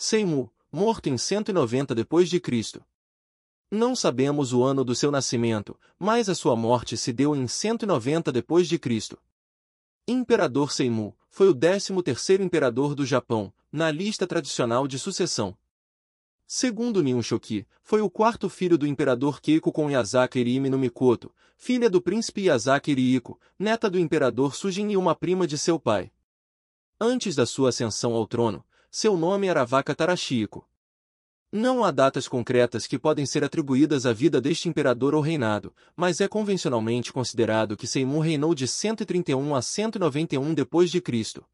Seimu, morto em 190 depois de Cristo. Não sabemos o ano do seu nascimento, mas a sua morte se deu em 190 depois de Cristo. Imperador Seimu foi o 13º imperador do Japão, na lista tradicional de sucessão. Segundo Nihonshoki, foi o quarto filho do imperador Keiko com Yasaka Irimi no Mikoto, filha do príncipe Yasaka Iriko, neta do imperador Sujin e uma prima de seu pai. Antes da sua ascensão ao trono, seu nome era Vaca Tarachico. Não há datas concretas que podem ser atribuídas à vida deste imperador ou reinado, mas é convencionalmente considerado que Seimun reinou de 131 a 191 depois de Cristo.